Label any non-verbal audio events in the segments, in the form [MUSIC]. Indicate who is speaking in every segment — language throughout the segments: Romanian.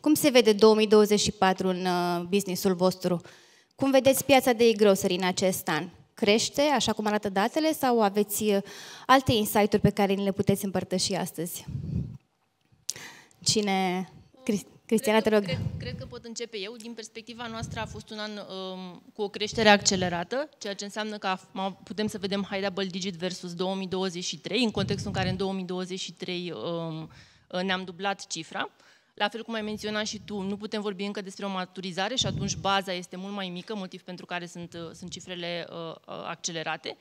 Speaker 1: Cum se vede 2024 în uh, businessul vostru? Cum vedeți piața de e-grocery în acest an? Crește, așa cum arată datele, sau aveți uh, alte insight-uri pe care ni le puteți împărtăși astăzi? Cine... Cristiana, te rog. Cred,
Speaker 2: cred că pot începe eu. Din perspectiva noastră a fost un an um, cu o creștere accelerată, ceea ce înseamnă că putem să vedem high double digit versus 2023, în contextul în care în 2023 um, ne-am dublat cifra. Uh, la fel cum ai menționat și tu, nu putem vorbi încă despre o maturizare și atunci baza este mult mai mică, motiv pentru care sunt, uh, sunt cifrele uh, uh accelerate.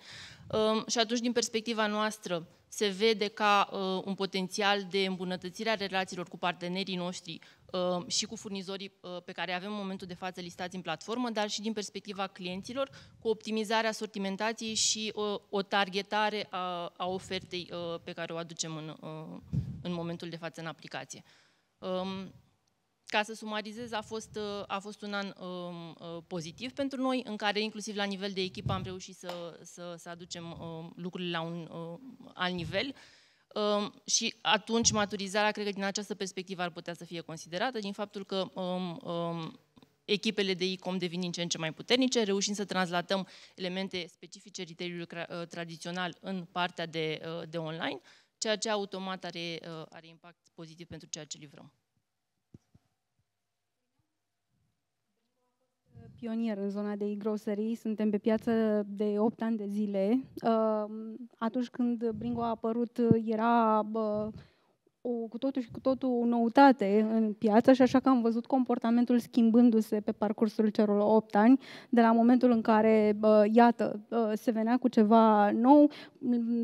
Speaker 2: Uh, și atunci, din perspectiva noastră, se vede ca uh, un potențial de îmbunătățire a relațiilor cu partenerii noștri uh, și cu furnizorii uh, pe care avem în momentul de față listați în platformă, dar și din perspectiva clienților, cu optimizarea sortimentației și uh, o targetare a, a ofertei uh, pe care o aducem în, uh, în momentul de față în aplicație. Um, ca să sumarizez, a fost, uh, a fost un an um, uh, pozitiv pentru noi, în care inclusiv la nivel de echipă am reușit să, să, să aducem um, lucrurile la un um, alt nivel. Um, și atunci maturizarea, cred că din această perspectivă ar putea să fie considerată, din faptul că um, um, echipele de ICOM devin din ce în ce mai puternice, reușim să translatăm elemente specifice retail tradițional în partea de, de online. Uh, ceea ce automat are, uh, are impact pozitiv pentru ceea ce livrăm.
Speaker 3: pionier în zona de e-grocery, suntem pe piață de 8 ani de zile. Uh, atunci când Bringo a apărut, era o, cu totul și cu totul noutate în piață și așa că am văzut comportamentul schimbându-se pe parcursul celor 8 ani, de la momentul în care, bă, iată, bă, se venea cu ceva nou,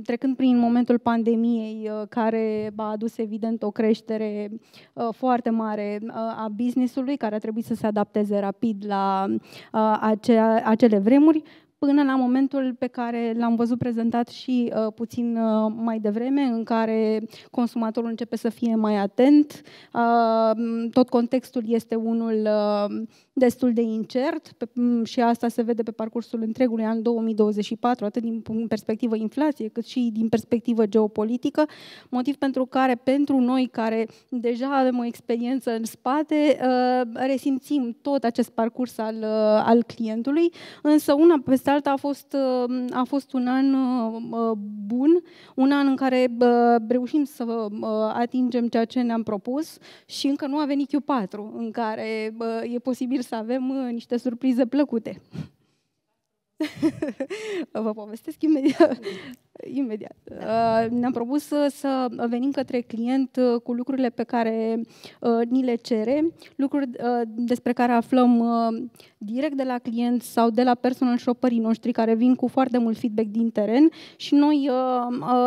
Speaker 3: trecând prin momentul pandemiei, care a adus evident o creștere foarte mare a businessului, care a trebuit să se adapteze rapid la acea, acele vremuri, până la momentul pe care l-am văzut prezentat și uh, puțin uh, mai devreme, în care consumatorul începe să fie mai atent. Uh, tot contextul este unul uh, destul de incert pe, um, și asta se vede pe parcursul întregului an 2024, atât din perspectivă inflație, cât și din perspectivă geopolitică, motiv pentru care pentru noi care deja avem o experiență în spate, uh, resimțim tot acest parcurs al, uh, al clientului, însă una peste alta a fost, uh, a fost un an uh, uh, bun, un an în care reușim să atingem ceea ce ne-am propus și încă nu a venit Q4, în care e posibil să avem niște surprize plăcute. [LAUGHS] Vă povestesc imediat. [LAUGHS] imediat. Da. Uh, ne-am propus să, să venim către client uh, cu lucrurile pe care uh, ni le cere, lucruri despre care aflăm direct de la client sau de la personal shopperii noștri care vin cu foarte mult feedback din teren și noi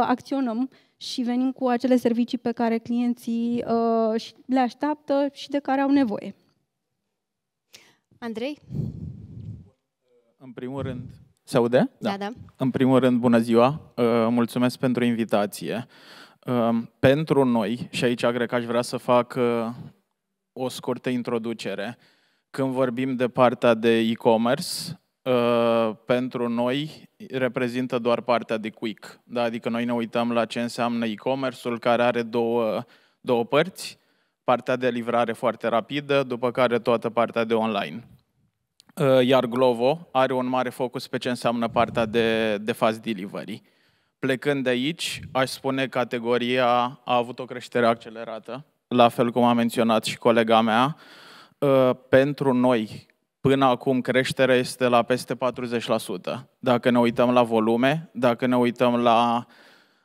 Speaker 3: acționăm și venim cu acele servicii pe care clienții le așteaptă și de care au nevoie. Andrei?
Speaker 4: În primul rând, se aude? Da. da, da. În primul rând, bună ziua. Uh, mulțumesc pentru invitație. Uh, pentru noi, și aici cred că aș vrea să fac uh, o scurtă introducere. Când vorbim de partea de e-commerce, pentru noi reprezintă doar partea de quick. Da? Adică noi ne uităm la ce înseamnă e-commerce-ul, care are două, două părți, partea de livrare foarte rapidă, după care toată partea de online. Uh, iar Glovo are un mare focus pe ce înseamnă partea de, de fast delivery. Plecând de aici, aș spune categoria a avut o creștere accelerată, la fel cum a menționat și colega mea. Uh, pentru noi, până acum, creșterea este la peste 40%. Dacă ne uităm la volume, dacă ne uităm la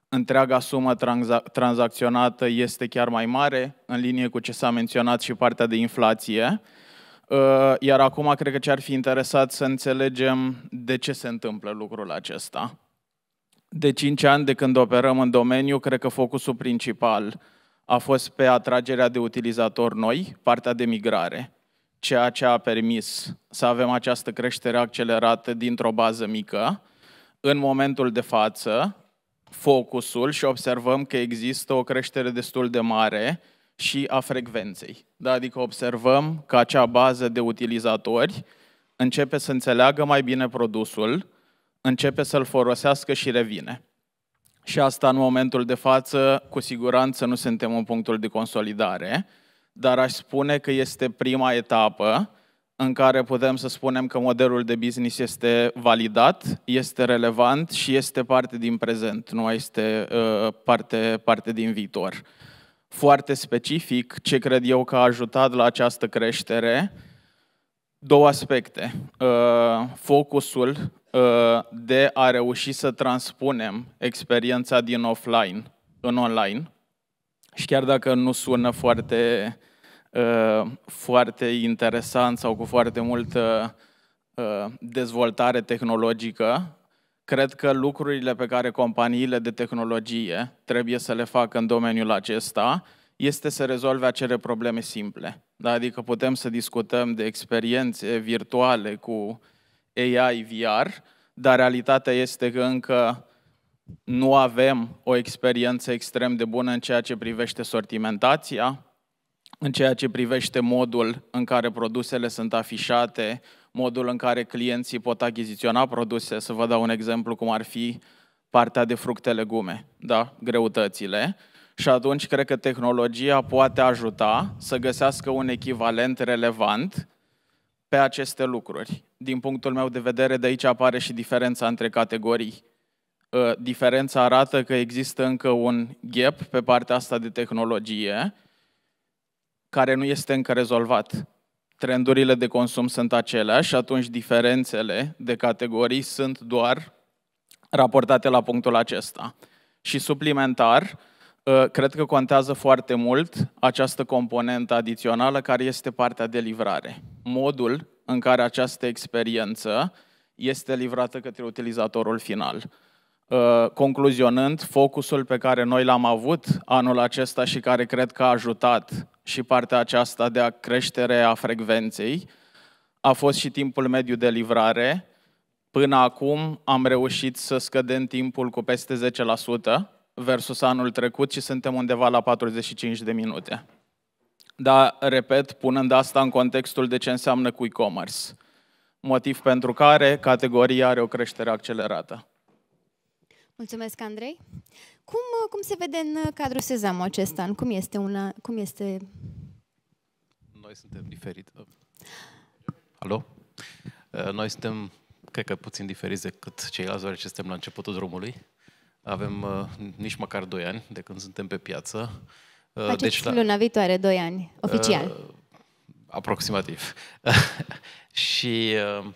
Speaker 4: întreaga sumă tranza- tranzacționată, este chiar mai mare, în linie cu ce s-a menționat și partea de inflație. Uh, Uh, iar acum cred că ce ar fi interesat să înțelegem de ce se întâmplă lucrul acesta. De 5 ani de când operăm în domeniu, cred că focusul principal a fost pe atragerea de utilizatori noi, partea de migrare, ceea ce a permis să avem această creștere accelerată dintr-o bază mică. În momentul de față, focusul și observăm că există o creștere destul de mare și a frecvenței. Da? Adică observăm că acea bază de utilizatori începe să înțeleagă mai bine produsul, începe să-l folosească și revine. Și asta în momentul de față, cu siguranță nu suntem în punctul de consolidare, dar aș spune că este prima etapă în care putem să spunem că modelul de business este validat, este relevant și este parte din prezent, nu este uh, parte, parte din viitor foarte specific ce cred eu că a ajutat la această creștere, două aspecte. Uh, focusul uh, de a reuși să transpunem experiența din offline în online. Și chiar dacă nu sună foarte, uh, foarte interesant sau cu foarte multă dezvoltare tehnologică, Cred că lucrurile pe care companiile de tehnologie trebuie să le facă în domeniul acesta este să rezolve acele probleme simple. Da? Adică putem să discutăm de experiențe virtuale cu AI, VR, dar realitatea este că încă nu avem o experiență extrem de bună în ceea ce privește sortimentația, în ceea ce privește modul în care produsele sunt afișate, modul în care clienții pot achiziționa produse, să vă dau un exemplu cum ar fi partea de fructe-legume, da, greutățile, și atunci cred că tehnologia poate ajuta să găsească un echivalent relevant pe aceste lucruri. Din punctul meu de vedere, de aici apare și diferența între categorii. Ă, diferența arată că există încă un gap pe partea asta de tehnologie care nu este încă rezolvat trendurile de consum sunt aceleași, atunci diferențele de categorii sunt doar raportate la punctul acesta. Și suplimentar, ă, cred că contează foarte mult această componentă adițională care este partea de livrare. Modul în care această experiență este livrată către utilizatorul final. Uh, concluzionând, focusul pe care noi l-am avut anul acesta și care cred că a ajutat și partea aceasta de a creștere a frecvenței, a fost și timpul mediu de livrare. Până acum am reușit să scădem timpul cu peste 10% versus anul trecut și suntem undeva la 45 de minute. Dar, repet, punând asta în contextul de ce înseamnă cu e-commerce. Motiv pentru care categoria are o creștere accelerată.
Speaker 1: Mulțumesc, Andrei. Cum, uh, cum se vede în uh, cadrul Sezam acest an? Cum este una, cum este...
Speaker 5: Noi suntem diferiți. Alo? Uh, noi suntem, cred că puțin diferiți decât ceilalți, deoarece suntem la începutul drumului. Avem uh, nici măcar 2 ani de când suntem pe piață. Uh, Faceți deci, luna la... viitoare 2 ani, oficial. Uh, aproximativ. [LAUGHS] și uh,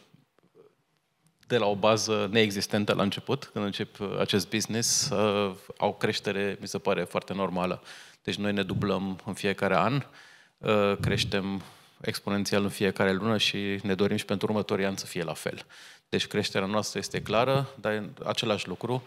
Speaker 5: de la o bază neexistentă la început, când încep uh, acest business, uh, au creștere, mi se pare, foarte normală. Deci noi ne dublăm în fiecare an, uh, creștem exponențial în fiecare lună și ne dorim și pentru următorii ani să fie la fel. Deci creșterea noastră este clară, dar e același lucru.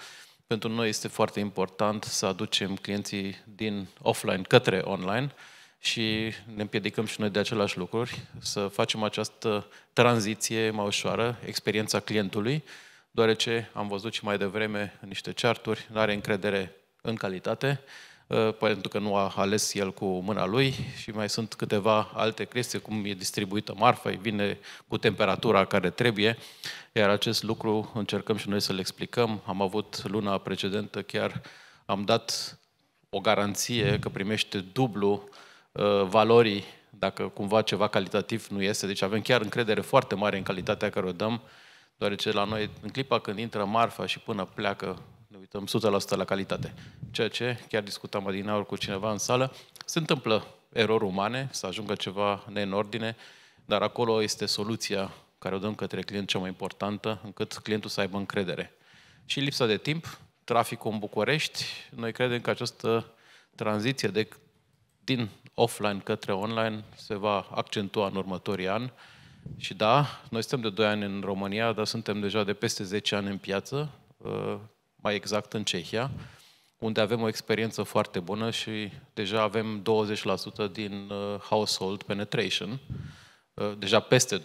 Speaker 5: Pentru noi este foarte important să aducem clienții din offline către online, și ne împiedicăm și noi de același lucruri, să facem această tranziție mai ușoară, experiența clientului, deoarece am văzut și mai devreme niște cearturi, nu are încredere în calitate, ă, pentru că nu a ales el cu mâna lui și mai sunt câteva alte chestii, cum e distribuită marfa, vine cu temperatura care trebuie, iar acest lucru încercăm și noi să-l explicăm. Am avut luna precedentă chiar, am dat o garanție că primește dublu Uh, valorii, dacă cumva ceva calitativ nu este. Deci avem chiar încredere foarte mare în calitatea care o dăm, deoarece la noi, în clipa când intră marfa și până pleacă, ne uităm 100% la calitate. Ceea ce, chiar discutam adineauri cu cineva în sală, se întâmplă erori umane, să ajungă ceva neînordine, dar acolo este soluția care o dăm către client cea mai importantă, încât clientul să aibă încredere. Și lipsa de timp, traficul în București, noi credem că această tranziție de, din offline către online se va accentua în următorii ani. Și da, noi suntem de 2 ani în România, dar suntem deja de peste 10 ani în piață, uh, mai exact în Cehia, unde avem o experiență foarte bună și deja avem 20% din uh, household penetration, uh, deja peste 20%,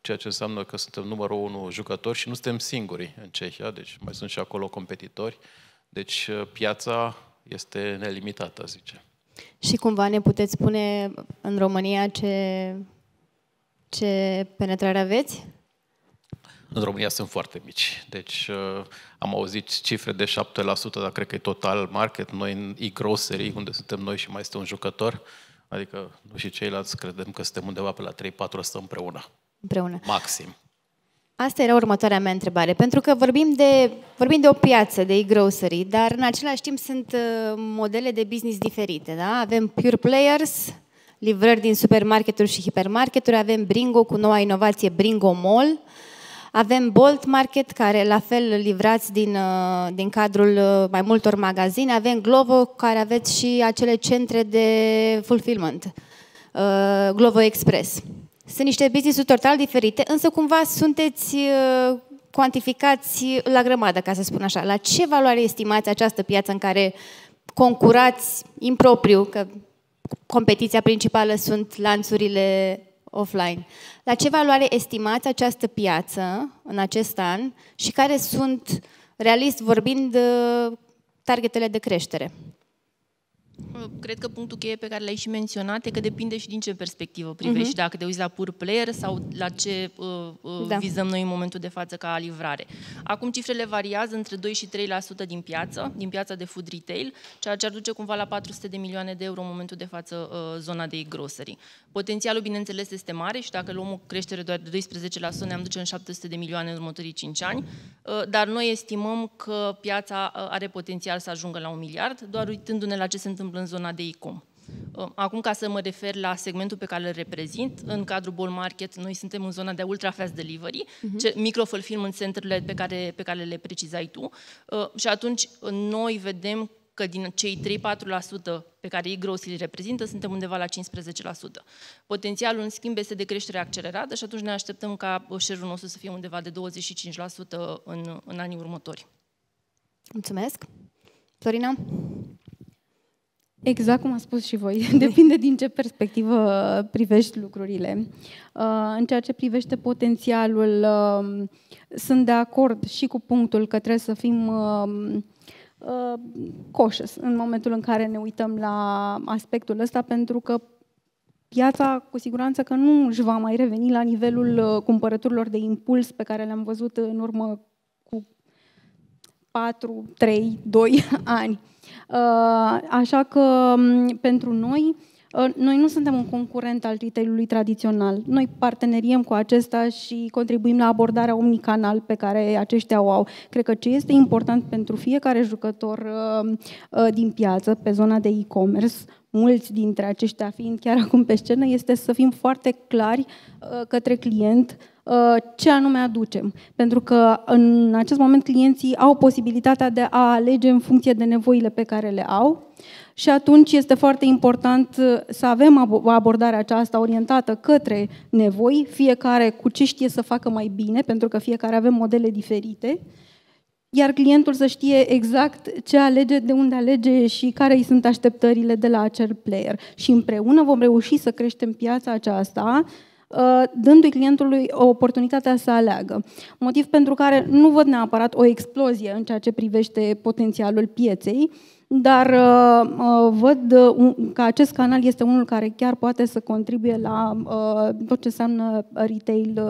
Speaker 5: ceea ce înseamnă că suntem numărul unu jucători și nu suntem singuri în Cehia, deci mai sunt și acolo competitori. Deci piața este nelimitată, zice.
Speaker 1: Și cumva ne puteți spune în România ce, ce penetrare aveți?
Speaker 5: În România sunt foarte mici. Deci uh, am auzit cifre de 7%, dar cred că e total market. Noi în e-grocery, unde suntem noi și mai este un jucător, adică nu și ceilalți credem că suntem undeva pe la 3-4% împreună. Împreună. Maxim.
Speaker 1: Asta era următoarea mea întrebare, pentru că vorbim de, vorbim de o piață, de e-grocery, dar în același timp sunt uh, modele de business diferite. Da? Avem pure players, livrări din supermarketuri și hipermarketuri, avem Bringo cu noua inovație Bringo Mall, avem Bolt Market, care la fel livrați din, uh, din cadrul uh, mai multor magazine, avem Glovo, care aveți și acele centre de fulfillment, Glovo Express. Sunt niște business-uri total diferite, însă cumva sunteți uh, cuantificați la grămadă, ca să spun așa. La ce valoare estimați această piață în care concurați impropriu, că competiția principală sunt lanțurile offline. La ce valoare estimați această piață în acest an și care sunt, realist vorbind, uh, targetele de creștere?
Speaker 2: Cred că punctul cheie pe care l-ai și menționat e că depinde și din ce perspectivă mhm. privești, uh-huh. dacă te uiți la pur player sau la ce uh, uh, da. vizăm noi în momentul de față ca livrare. Acum cifrele variază între 2 și 3% din piață, din piața de food retail, ceea ce ar duce cumva la 400 de milioane de euro în momentul de față uh, zona de grocery. Potențialul, bineînțeles, este mare și dacă luăm o creștere doar de 12%, ne-am duce în 700 de milioane în următorii 5 ani, uh, dar noi estimăm că piața uh, are potențial să ajungă la un miliard, doar uitându-ne la ce se întâmplă în zona de ICOM. Uh, acum, ca să mă refer la segmentul pe care îl reprezint, în cadrul Ball Market, noi suntem în zona de ultra fast delivery, uh-huh. în centrele pe care, pe care le precizai tu, uh, și atunci noi vedem că din cei 3-4% pe care ei gross îi reprezintă, suntem undeva la 15%. Potențialul, în schimb, este de creștere accelerată și atunci ne așteptăm ca share-ul nostru să fie undeva de 25% în, în anii următori.
Speaker 3: Mulțumesc. Florina? Exact cum a spus și voi, [LAUGHS] depinde din ce perspectivă privești lucrurile. Uh, în ceea ce privește potențialul, uh, sunt de acord și cu punctul că trebuie să fim uh, coșes în momentul în care ne uităm la aspectul ăsta, pentru că piața cu siguranță că nu își va mai reveni la nivelul cumpărăturilor de impuls pe care le-am văzut în urmă cu 4, 3, 2 ani. Uh, așa că, um, pentru noi, uh, noi nu suntem un concurent al retailului tradițional. Noi parteneriem cu acesta și contribuim la abordarea omnicanal pe care aceștia o au. Cred că ce este important pentru fiecare jucător uh, din piață, pe zona de e-commerce, mulți dintre aceștia fiind chiar acum pe scenă, este să fim foarte clari către client Uh, ce anume aducem. Pentru că în acest moment clienții au posibilitatea de a alege în funcție de nevoile pe care le au și atunci este foarte important uh, să avem abordarea aceasta orientată către nevoi, fiecare cu ce știe să facă mai bine, pentru că fiecare avem modele diferite, iar clientul să știe exact ce alege, de unde alege și care îi sunt așteptările de la acel player. Și împreună vom reuși să creștem piața aceasta Uh, dându-i clientului o oportunitatea să aleagă. Motiv pentru care nu văd neapărat o explozie în ceea ce privește potențialul pieței, dar uh, uh, văd că acest canal este unul care chiar poate să contribuie la tot ce înseamnă retail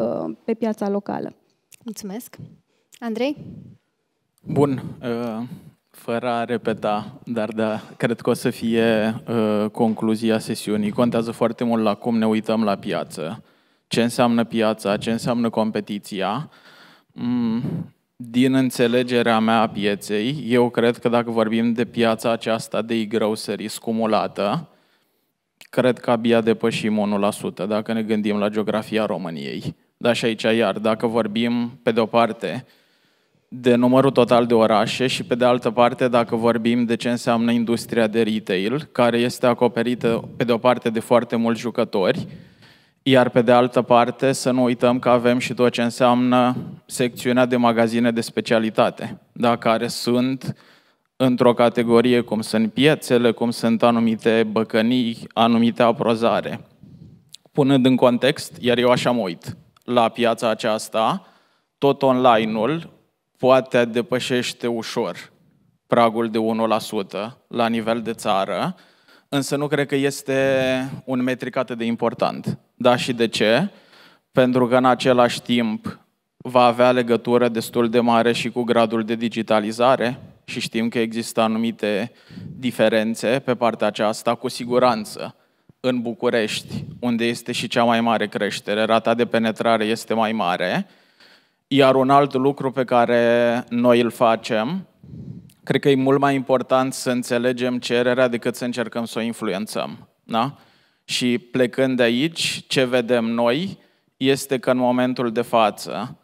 Speaker 3: pe piața locală. Mulțumesc. Andrei?
Speaker 4: Bun fără a repeta, dar da, cred că o să fie uh, concluzia sesiunii. Contează foarte mult la cum ne uităm la piață, ce înseamnă piața, ce înseamnă competiția. Mm, din înțelegerea mea a pieței, eu cred că dacă vorbim de piața aceasta de e-groceries cred că abia depășim 1% dacă ne gândim la geografia României. Dar și aici, iar, dacă vorbim, pe de-o parte, de numărul total de orașe și, pe de altă parte, dacă vorbim de ce înseamnă industria de retail, care este acoperită, pe de o parte, de foarte mulți jucători, iar pe de altă parte să nu uităm că avem și tot ce înseamnă secțiunea de magazine de specialitate, da, care sunt într-o categorie cum sunt piețele, cum sunt anumite băcănii, anumite aprozare. Punând în context, iar eu așa mă uit, la piața aceasta, tot online-ul poate depășește ușor pragul de 1% la nivel de țară, însă nu cred că este un metric atât de important. Da, și de ce? Pentru că în același timp va avea legătură destul de mare și cu gradul de digitalizare și știm că există anumite diferențe pe partea aceasta, cu siguranță. În București, unde este și cea mai mare creștere, rata de penetrare este mai mare, iar un alt lucru pe care noi îl facem, cred că e mult mai important să înțelegem cererea decât să încercăm să o influențăm. Da? Și plecând de aici, ce vedem noi este că în momentul de față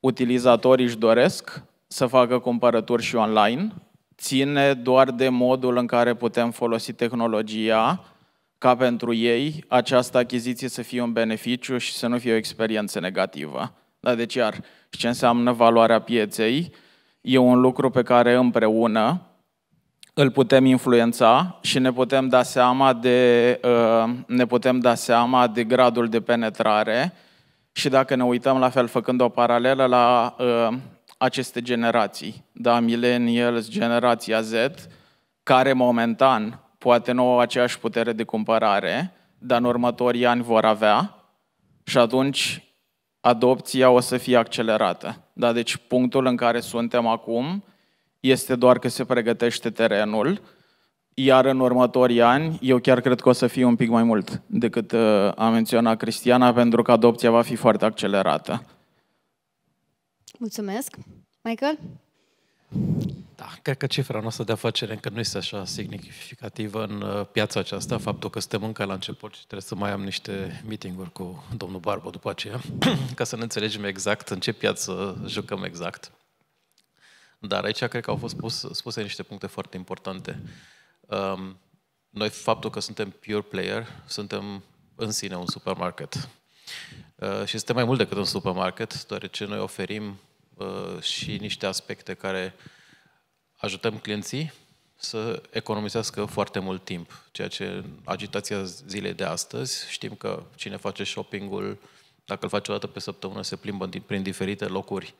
Speaker 4: utilizatorii își doresc să facă cumpărături și online, ține doar de modul în care putem folosi tehnologia ca pentru ei această achiziție să fie un beneficiu și să nu fie o experiență negativă. Da, deci iar, ce înseamnă valoarea pieței? E un lucru pe care împreună îl putem influența și ne putem da seama de, uh, ne putem da seama de gradul de penetrare și dacă ne uităm la fel, făcând o paralelă la uh, aceste generații, da, millennials, generația Z, care momentan poate nu au aceeași putere de cumpărare, dar în următorii ani vor avea și atunci adopția o să fie accelerată. Da? Deci punctul în care suntem acum este doar că se pregătește terenul, iar în următorii ani, eu chiar cred că o să fie un pic mai mult decât uh, a menționat Cristiana, pentru că adopția va fi foarte accelerată.
Speaker 1: Mulțumesc. Michael?
Speaker 4: Da, cred că cifra noastră de afacere
Speaker 5: încă nu este așa significativă în uh, piața aceasta, faptul că suntem încă la început și trebuie să mai am niște meeting-uri cu domnul Barbo după aceea, [CLEARS THROAT] ca să ne înțelegem exact în ce piață jucăm exact. Dar aici cred că au fost spus, spuse niște puncte foarte importante. Um, noi, faptul că suntem pure player, suntem în sine un supermarket. Uh, și este mai mult decât un supermarket, deoarece noi oferim uh, și niște aspecte care uh, ajutăm clienții să economisească foarte mult timp, ceea ce agitația zilei de astăzi, știm că cine face shoppingul, dacă îl face o dată pe săptămână, se plimbă prin diferite locuri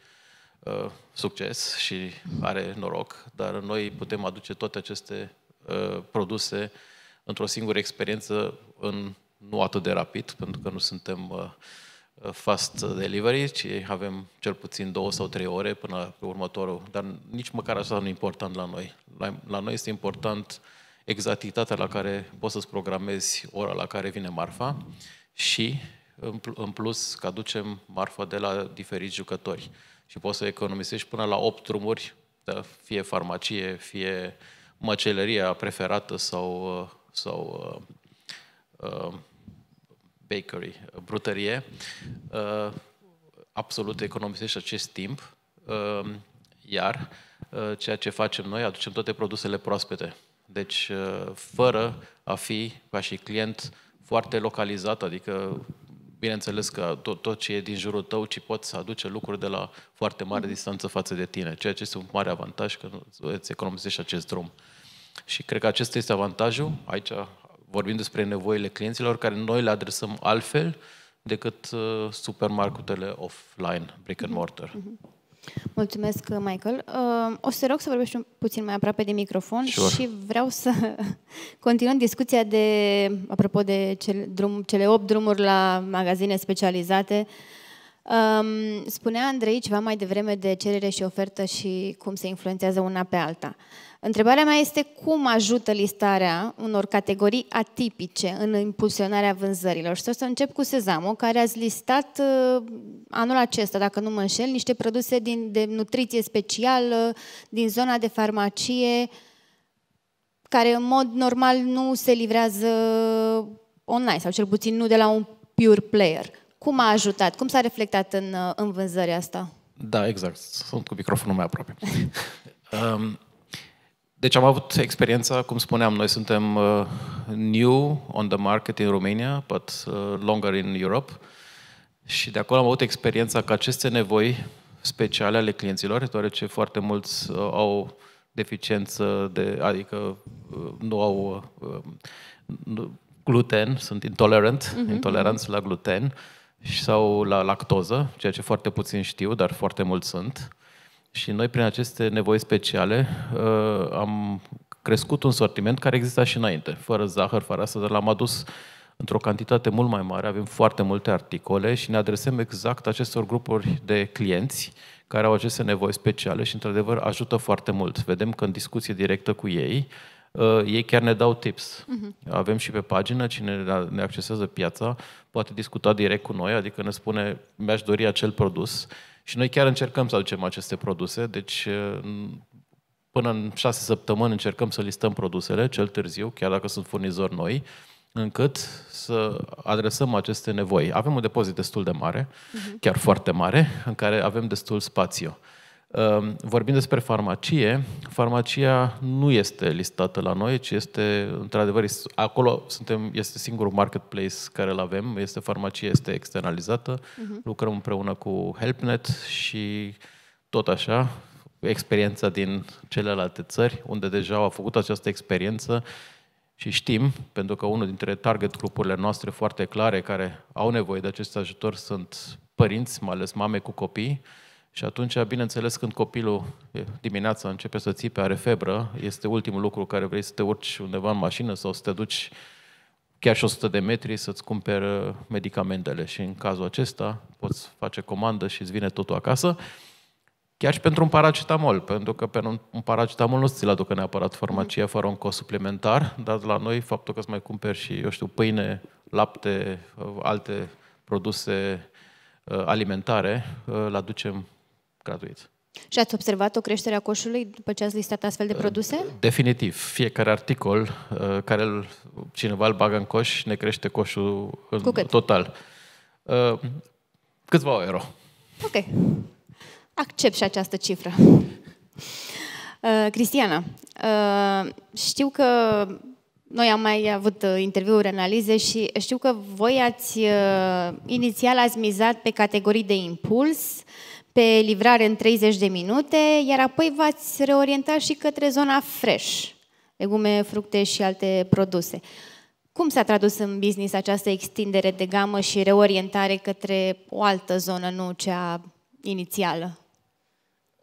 Speaker 5: uh, succes și are noroc, dar noi putem aduce toate aceste uh, produse într-o singură experiență în nu atât de rapid, pentru că nu suntem uh, Uh, fast delivery, ci avem cel puțin două sau trei ore până pe următorul. Dar nici măcar asta nu e important la noi. La, la noi este important exactitatea la care poți să-ți programezi ora la care vine marfa și, în plus, că aducem marfa de la diferiți jucători. Și poți să economisești până la 8 drumuri, da, fie farmacie, fie măcelăria preferată sau, uh, sau uh, uh, bakery, uh, brutărie, uh, absolut economisește acest timp, um, iar uh, ceea ce facem noi, aducem toate produsele proaspete. Deci, fără a fi, ca și client, foarte localizat, adică bineînțeles că tot, tot ce e din jurul tău, ci poți să aduce lucruri de la foarte mare mm-hmm. distanță față de tine, ceea ce este un mare avantaj că îți economisești acest drum. Și cred că acesta este avantajul. Aici vorbim despre nevoile clienților care noi le adresăm altfel decât uh, supermarketele offline, brick and mortar.
Speaker 1: Mhm. Mhm. Mulțumesc, uh, Michael. Uh, o să te rog să vorbești un puțin mai aproape de microfon sure. și vreau să [LAUGHS] continuăm discuția de, apropo de cel, drum, cele 8 drumuri la magazine specializate. Uh, Um, spunea Andrei ceva mai devreme de cerere și ofertă și cum se influențează una pe alta. Întrebarea mea este cum ajută listarea unor categorii atipice în impulsionarea vânzărilor. Și o să încep cu Sezamo, care ați listat uh, anul acesta, dacă nu mă înșel, niște produse din, de nutriție specială, din zona de farmacie, care în mod normal nu se livrează online, sau cel puțin nu de la un pure player. Cum a ajutat? Cum s-a reflectat în, uh, în vânzări asta?
Speaker 5: Da, exact. Sunt cu microfonul mai aproape. [LAUGHS] um, deci am avut experiența, cum spuneam, noi suntem uh, new on the market in Romania, but uh, longer in Europe. Și de acolo am avut experiența că aceste nevoi speciale ale clienților, deoarece foarte mulți uh, au deficiență, de, adică uh, nu au uh, gluten, sunt intolerant, uh-huh. intoleranți la gluten, uh, sau la lactoză, ceea ce foarte puțin știu, dar foarte mulți sunt. Și noi, prin aceste nevoi speciale, ă, am crescut un sortiment care exista și înainte, fără zahăr, fără asta, dar l-am adus într-o cantitate mult mai mare, avem foarte multe articole și ne adresăm exact acestor grupuri de clienți care au aceste nevoi speciale și, într-adevăr, ajută foarte mult. Vedem că în discuție directă cu ei, uh, ei chiar ne dau tips. Uh-huh. Avem și pe pagină, cine ne accesează piața poate discuta direct cu noi, adică ne spune, mi-aș dori acel produs și noi chiar încercăm să aducem aceste produse, deci uh, până în șase săptămâni încercăm să listăm produsele, cel târziu, chiar dacă sunt furnizori noi, încât să adresăm aceste nevoi. Avem un depozit destul de mare, uh-huh. chiar foarte mare, în care avem destul spațiu. Uh, Ehm, vorbind despre farmacie, farmacia nu este listată la noi, ci este, într-adevăr, acolo suntem, este singurul marketplace care îl avem, este farmacie, este externalizată, uh-huh. lucrăm împreună cu HelpNet și tot așa, experiența din celelalte țări, unde deja au făcut această experiență și știm, pentru că unul dintre target grupurile noastre foarte clare care au nevoie de acest ajutor sunt părinți, mai ales mame cu copii, uh, și atunci, bineînțeles, când copilul dimineața începe să țipe, are febră, este ultimul lucru care vrei să te urci undeva în mașină sau să te duci chiar și 100 de metri să-ți cumperi uh, medicamentele. Și în cazul acesta poți face comandă și îți vine totul acasă. Chiar și pentru un paracetamol, pentru că pe un paracetamol nu ți-l aducă neapărat farmacia fără un cost suplimentar, dar la noi faptul că îți mai cumperi și, eu știu, pâine, lapte, uh, alte produse uh, alimentare, îl aducem gratuiți.
Speaker 1: Și ați observat o creștere a coșului după ce ați listat astfel de uh, produse?
Speaker 5: Definitiv. Fiecare articol uh, care cineva îl bagă în coș, ne crește coșul în Cu cât? total. Uh, câțiva euro.
Speaker 1: Ok. Accept și această cifră. Cristiana, știu că noi am mai avut interviuri, analize și știu că voi ați, inițial ați mizat pe categorii de impuls, uh, pe livrare în 30 de minute, iar apoi v-ați reorienta și către zona fresh, legume, fructe și alte produse. Cum s-a tradus în business această extindere de gamă și reorientare către o altă zonă, nu cea inițială?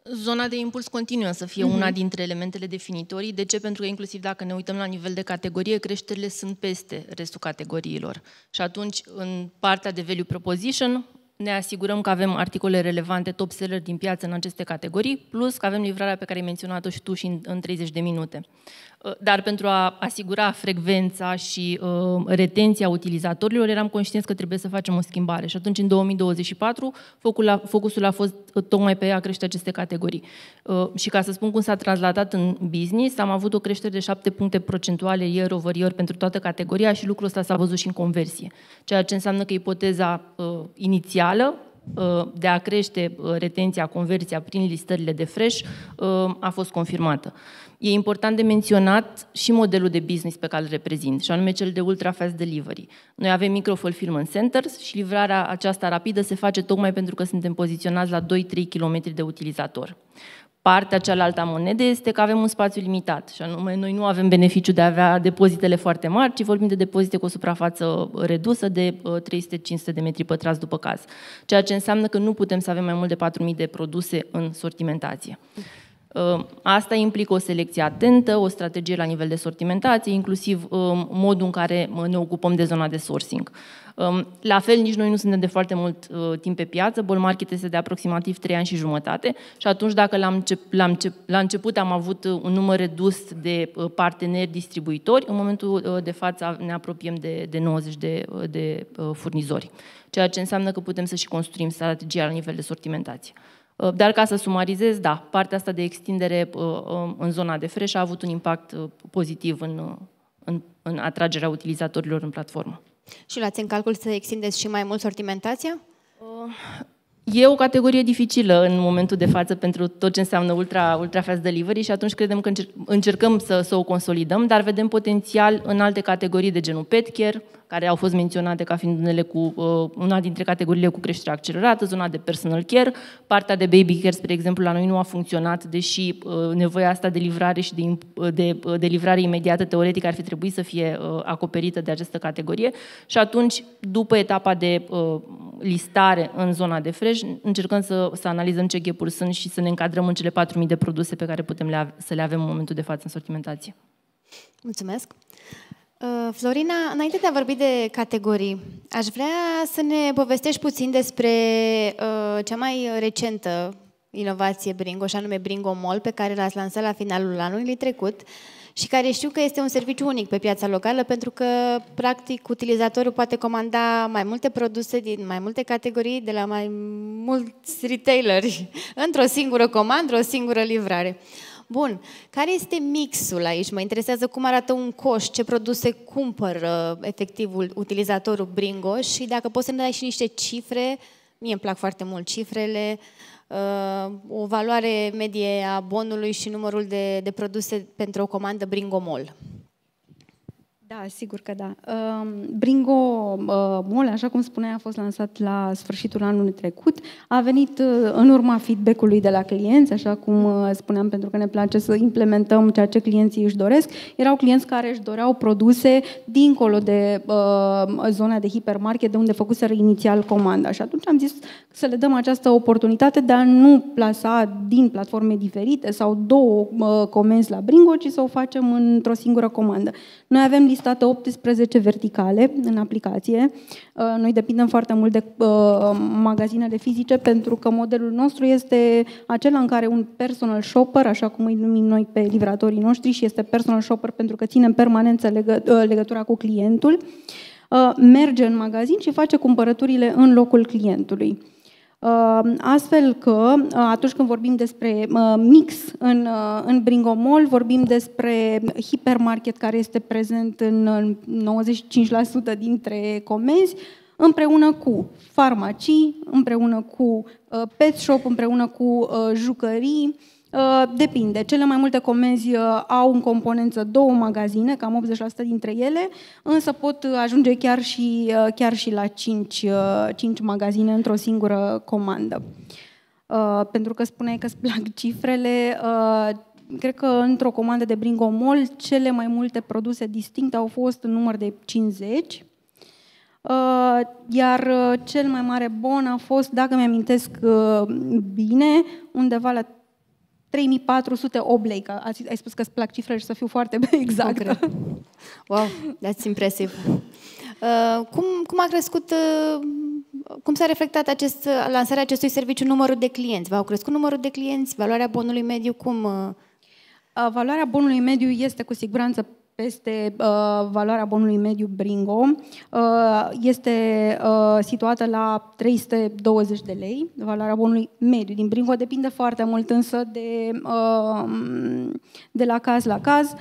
Speaker 2: Zona de impuls continuă să fie mm-hmm. una dintre elementele definitorii. De ce? Pentru că inclusiv dacă ne uităm la nivel de categorie, creșterile sunt peste restul categoriilor. Și atunci, în partea de value proposition, ne asigurăm că avem articole relevante, top seller din piață în aceste categorii, plus că avem livrarea pe care ai menționat-o și tu și în, în 30 de minute. Uh, dar pentru a asigura frecvența și uh, retenția utilizatorilor, eram conștienți că trebuie să facem o schimbare. Și atunci, în 2024, focul a, focusul a fost uh, tocmai pe a crește aceste categorii. Uh, și ca să spun cum s-a translatat în business, am avut o creștere de 7 puncte procentuale year over year pentru toată categoria și lucrul ăsta s-a văzut și în conversie. Ceea ce înseamnă că ipoteza uh, inițială reală ă, de a crește ă, retenția, conversia prin listările de fresh ă, a fost confirmată. E important de menționat și modelul de business pe care îl reprezint, și anume cel de ultra fast delivery. Noi avem micro micro-fulfillment centers și livrarea aceasta rapidă se face tocmai pentru că suntem poziționați la 2-3 km de utilizator. Partea cealaltă a monedei este că avem un spațiu limitat și anume noi nu avem beneficiu de a avea depozitele foarte mari, ci vorbim de depozite cu o suprafață redusă de 300-500 uh, de metri pătrați după caz, ceea ce înseamnă că nu putem să avem mai mult de 4.000 de produse în sortimentație. Uh, asta implică o selecție atentă, o strategie la nivel de sortimentație, inclusiv uh, modul în care ne ocupăm de zona de sourcing. La fel, nici noi nu suntem de foarte mult uh, timp pe piață, Bull Market este de aproximativ 3 ani și jumătate și atunci dacă la, încep, la, încep, la început am avut uh, un număr redus de uh, parteneri distribuitori, în momentul de față ne apropiem de, de 90 de, de furnizori, ceea ce înseamnă că putem să și construim strategia la nivel de sortimentație. Dar ca să sumarizez, da, partea asta de extindere um, în zona de fresh a avut un impact pozitiv în, în, în atragerea utilizatorilor în platformă.
Speaker 1: Și luați în calcul să extindeți și mai mult sortimentația?
Speaker 2: E o categorie dificilă în momentul de față pentru tot ce înseamnă ultra, ultra fast delivery și atunci credem că încercăm să, să o consolidăm, dar vedem potențial în alte categorii de genul pet care, care au fost menționate ca fiind unele cu, uh, una dintre categoriile cu creștere accelerată, zona de personal care, partea de baby care, spre exemplu, la noi nu a funcționat, deși uh, nevoia asta de livrare și de, de, uh, de livrare imediată teoretic ar fi trebuit să fie acoperită de această categorie și atunci, după etapa de listare în zona de fresh, încercăm să, să analizăm ce ghepuri sunt și să ne încadrăm în cele 4.000 de produse pe care putem le, să le avem în momentul de față în sortimentație.
Speaker 1: Mulțumesc! Uh, Florina, înainte de a vorbi de categorii, aș vrea să ne povestești puțin despre uh, cea mai recentă inovație Bringo, și anume Bringo Mall, pe care l-ați lansat la finalul anului trecut și care știu că este un serviciu unic pe piața locală pentru că, practic, utilizatorul poate comanda mai multe produse din mai multe categorii de la mai mulți retaileri [LAUGHS] într-o singură comandă, o singură livrare. Uh, Bun, care este mixul aici? Mă interesează cum arată un coș, ce produse cumpăr efectiv utilizatorul Bringo și dacă poți să ne dai și niște cifre, mie îmi plac foarte mult cifrele, uh, o valoare medie a bonului și numărul de, de produse pentru o comandă
Speaker 3: Bringo Mall. Da, sigur că da. Ehm, Bringo Mole, așa cum spuneai, a fost lansat la sfârșitul anului trecut. A venit în urma feedback-ului de la clienți, așa cum spuneam, pentru că ne place să implementăm ceea ce clienții își doresc. Erau clienți care își doreau produse dincolo de zona de hipermarket, de unde făcuseră inițial comanda. Și atunci am zis să le dăm această oportunitate de a nu plasa din platforme diferite sau două comenzi la Bringo, ci să o facem într-o singură comandă. Noi avem listate 18 verticale în aplicație. Uh, noi depindem foarte mult de uh, magazinele fizice pentru că modelul nostru este acela în care un personal shopper, așa cum îi numim noi pe livratorii noștri și este personal shopper pentru că în permanență uh, legătura cu clientul, merge în magazin și face cumpărăturile în locul clientului. Uh, astfel că, uh, atunci când vorbim despre uh, mix în, în Bringomol, vorbim despre hipermarket care este prezent în 95% dintre comenzi, împreună cu farmacii, împreună cu pet shop, împreună cu jucării, Uh, depinde. Cele mai multe comenzi uh, au în componență două magazine, cam 80% dintre ele, însă pot uh, ajunge chiar și, chiar și la 5, 5 magazine într-o singură comandă. Pentru că spuneai că îți plac cifrele, cred că într-o comandă de Mall, cele mai multe produse distincte au fost în număr de 50, iar cel mai mare bon a fost, dacă mi-amintesc bine, undeva la 3400 oblei, că ai spus că îți plac cifrele și să fiu foarte [LAUGHS] exactă. Wow, that's impressive Uh, cum, cum a
Speaker 1: crescut, uh, cum s-a reflectat acest, uh, lansarea acestui serviciu numărul de clienți? V-au crescut
Speaker 3: numărul de clienți? Valoarea bonului mediu cum? Uh, uh Valoarea bonului mediu este cu siguranță peste uh, valoarea bonului mediu Bringo. Uh, este uh, situată la 320 de lei, valoarea bonului mediu din Bringo. Depinde foarte mult însă de, uh, de la caz la caz. Uh,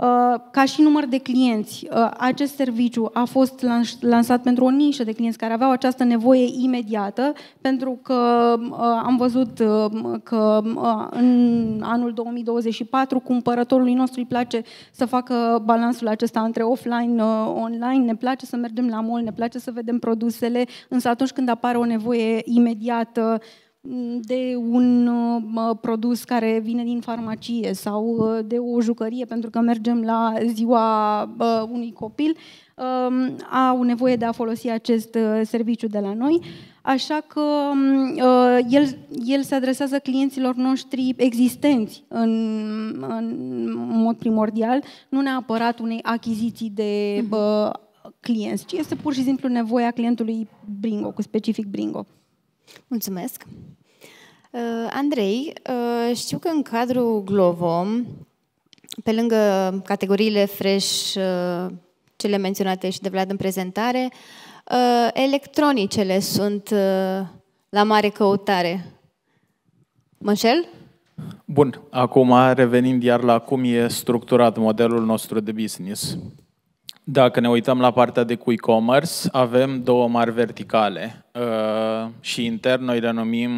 Speaker 3: Uh, ca și număr de clienți, uh, acest serviciu a fost lansat pentru o nișă de clienți care aveau această nevoie imediată, pentru că uh, am văzut că în anul 2024 cumpărătorului nostru îi place să facă balansul acesta între offline, online, ne place să mergem la mall, ne place să vedem produsele, însă atunci când apare o nevoie imediată, de un uh, uh, produs care vine din farmacie sau uh, de o jucărie pentru că mergem la ziua unui copil, um, au nevoie de a folosi acest serviciu de la noi. Așa că um, el, el se adresează clienților noștri existenți în, în mod primordial, nu neapărat unei achiziții de bă, mhm. clienți, ci este pur și simplu nevoia clientului Bringo, cu specific Bringo. Mulțumesc!
Speaker 1: Uh, Andrei, uh, știu că în cadrul Glovo, pe lângă categoriile fresh, uh, cele menționate și de Vlad în prezentare, electronicele sunt la mare căutare. Mășel?
Speaker 4: Bun, acum revenind iar la cum e structurat modelul nostru de business. Dacă ne uităm la partea de cu e-commerce, avem două mari verticale uh, și intern noi renumim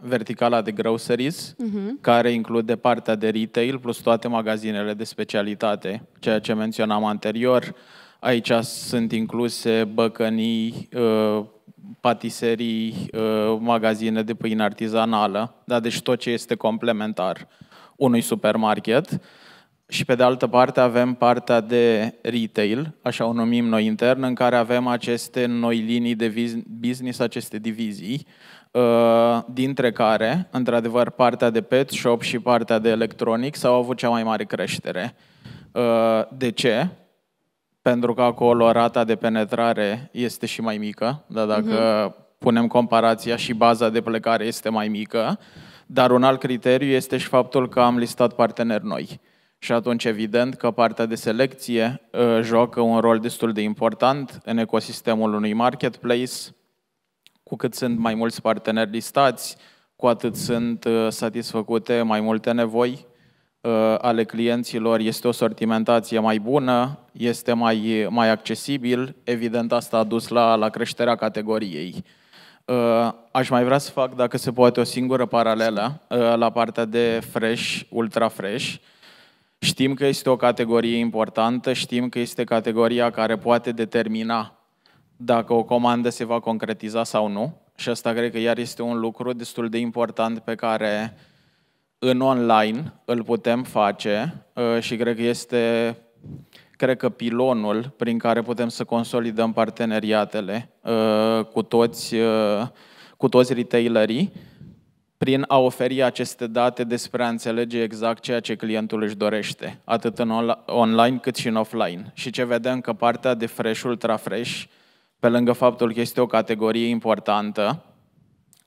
Speaker 4: verticala de groceries, uh-huh. care include partea de retail plus toate magazinele de specialitate, ceea ce menționam anterior. Aici sunt incluse băcănii, uh, patiserii, uh, magazine de pâine artizanală, da, deci tot ce este complementar unui supermarket și pe de altă parte avem partea de retail, așa o numim noi intern, în care avem aceste noi linii de business, aceste divizii, uh, dintre care, într-adevăr, partea de pet shop și partea de electronic au avut cea mai mare creștere. Uh, de ce? Pentru că acolo rata de penetrare este și mai mică, dar dacă uh-huh. punem comparația și baza de plecare este mai mică, dar un alt criteriu este și faptul că am listat parteneri noi. Și atunci, evident că partea de selecție uh, joacă un rol destul de important în ecosistemul unui marketplace. Cu cât sunt mai mulți parteneri listați, cu atât sunt uh, satisfăcute mai multe nevoi uh, ale clienților, este o sortimentație mai bună, este mai, mai accesibil. Evident, asta a dus la, la creșterea categoriei. Aș mai vrea să fac, dacă se poate, o singură paralelă la partea de fresh, ultra fresh. Știm că este o categorie importantă, știm că este categoria care poate determina dacă o comandă se va concretiza sau nu. Și asta cred că iar este un lucru destul de important pe care în online îl putem face uh, și cred că este cred că pilonul prin care putem să consolidăm parteneriatele uh, cu toți, uh, cu toți retailerii prin a oferi aceste date despre a înțelege exact ceea ce clientul își dorește, atât în online cât și în offline. Și ce vedem că partea de fresh, ultra fresh, pe lângă faptul că este o categorie importantă,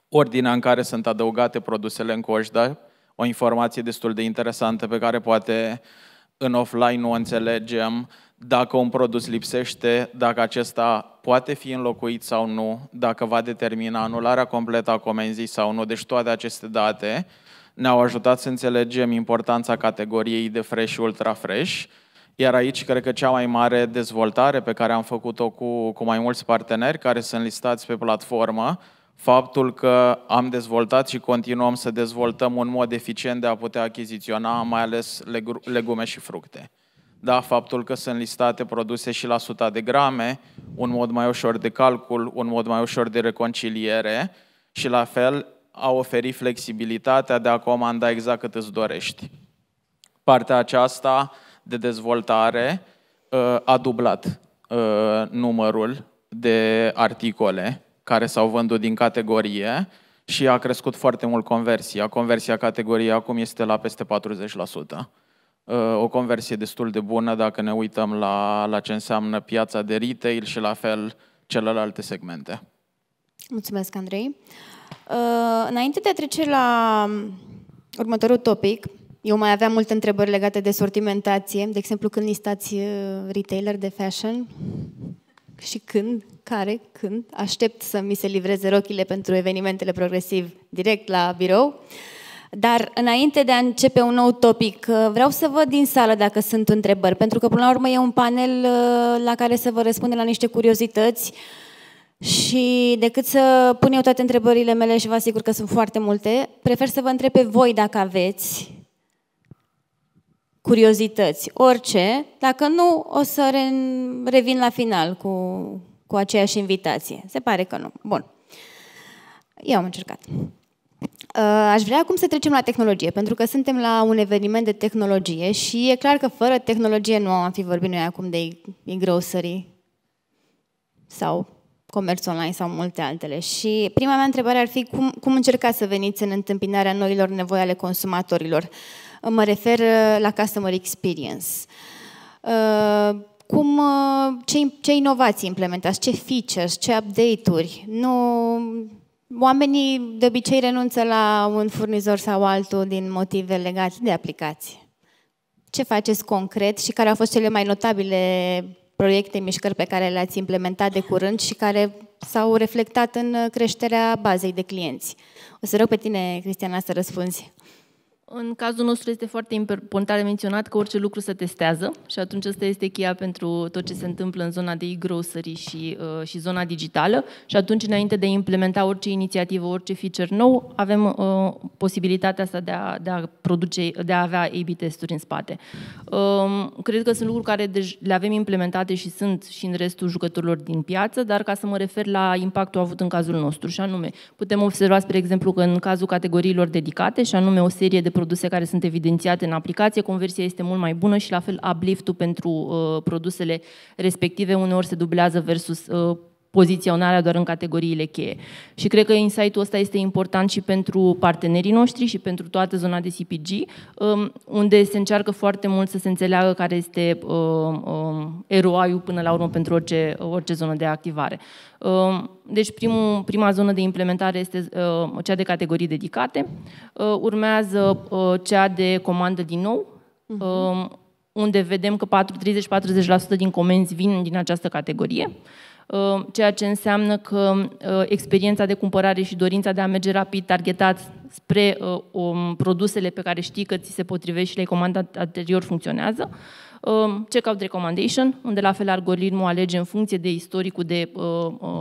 Speaker 4: ordinea în care sunt adăugate produsele în coșdă, o informație destul de interesantă pe care poate în offline nu o înțelegem, dacă un produs lipsește, dacă acesta poate fi înlocuit sau nu, dacă va determina anularea completă a comenzii sau nu. Deci toate aceste date ne-au ajutat să înțelegem importanța categoriei de fresh și ultra fresh, iar aici cred că cea mai mare dezvoltare pe care am făcut-o cu, cu mai mulți parteneri care sunt listați pe platformă, faptul că am dezvoltat și continuăm să dezvoltăm un mod eficient de a putea achiziționa mai ales legume și fructe da, faptul că sunt listate produse și la suta de grame, un mod mai ușor de calcul, un mod mai ușor de reconciliere și la fel a oferi flexibilitatea de a comanda exact cât îți dorești. Partea aceasta de dezvoltare uh, a dublat uh, numărul de articole care s-au vândut din categorie și a crescut foarte mult conversia. Conversia categoriei acum este la peste 40% o conversie destul de bună dacă ne uităm la, la ce înseamnă piața de retail și la fel celelalte segmente.
Speaker 1: Mulțumesc, Andrei. Uh, înainte de a trece la următorul topic, eu mai aveam multe întrebări legate de sortimentație, de exemplu când listați uh, retailer de fashion și când, care, când, aștept să mi se livreze rochile pentru evenimentele progresiv direct la birou. Uh, dar înainte de a începe un nou topic, uh, vreau să văd din sală dacă sunt întrebări, pentru că până la urmă e un panel uh, la care să vă răspunde la niște curiozități și decât să pun eu toate întrebările mele și vă asigur că sunt foarte multe, prefer să vă întreb pe voi dacă aveți curiozități, orice. Dacă nu, o să revin la final cu, cu aceeași invitație. Se pare că nu. Bun. Eu am încercat. Uh, aș vrea acum să trecem la tehnologie, pentru că suntem la un eveniment de tehnologie și e clar că fără tehnologie nu am fi vorbit noi acum de e-grocery sau comerț online sau multe altele. Și prima mea întrebare ar fi cum, cum încercați să veniți în întâmpinarea noilor nevoi ale consumatorilor? Uh, mă refer uh, la customer experience. Cum, ce, ce inovații implementați, ce features, ce update-uri? Nu, Oamenii de obicei renunță la un furnizor sau altul din motive legate de aplicații. Ce faceți concret și care au fost cele mai notabile proiecte, mișcări pe care le-ați implementat de curând și care s-au reflectat în creșterea bazei de clienți? O să rog pe tine, Cristiana, să
Speaker 2: răspunzi. În cazul nostru este foarte important menționat că orice lucru se testează și atunci asta este cheia pentru tot ce se întâmplă în zona de e-grocery și, uh, și zona digitală și atunci înainte de a implementa orice inițiativă, orice feature nou, avem uh, posibilitatea asta de a, de a produce, de a avea A-B testuri în spate. Um, cred că sunt lucruri care le avem implementate și sunt și în restul jucătorilor din piață, dar ca să mă refer la impactul avut în cazul nostru și anume, putem observa, spre exemplu, că în cazul categoriilor dedicate și anume o serie de produse care sunt evidențiate în aplicație, conversia este mult mai bună și la fel uplift-ul pentru uh, produsele respective uneori se dublează versus uh, poziționarea doar în categoriile cheie. Și cred că insight-ul ăsta este important și pentru partenerii noștri și pentru toată zona de CPG, um, unde se încearcă foarte mult să se înțeleagă care este um, um, eroaiul până la urmă pentru orice, orice zonă de activare. Deci primul, prima zonă de implementare este uh, cea de categorii dedicate, uh, urmează uh, cea de comandă din nou, uh-huh. unde vedem că 30-40% din comenzi vin din această categorie. Uh, ceea ce înseamnă că uh, experiența de cumpărare și dorința de a merge rapid targetat spre uh, um, produsele pe care știi că ți se potrivește și le-ai comandat anterior funcționează. Checkout recommendation, unde la fel algoritmul alege în funcție de istoricul de,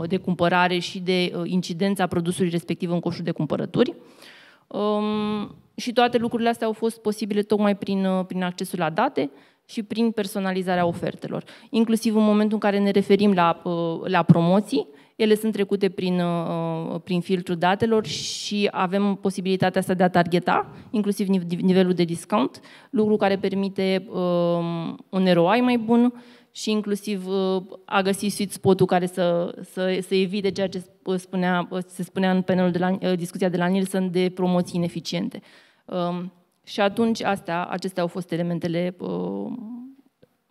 Speaker 2: de cumpărare și de incidența produsului respectiv în coșul de cumpărături. Um, și toate lucrurile astea au fost posibile tocmai prin, prin accesul la date și prin personalizarea ofertelor. Inclusiv în momentul în care ne referim la, uh, la promoții, ele sunt trecute prin, uh, prin filtrul datelor și avem posibilitatea asta de a targeta, inclusiv nivelul de discount, lucru care permite uh, un ROI mai bun și inclusiv a găsi sweet spot-ul care să, să, să evite ceea ce spunea, se spunea în panelul de la, discuția de la Nielsen de promoții ineficiente. Um, și atunci astea, acestea au fost elementele uh,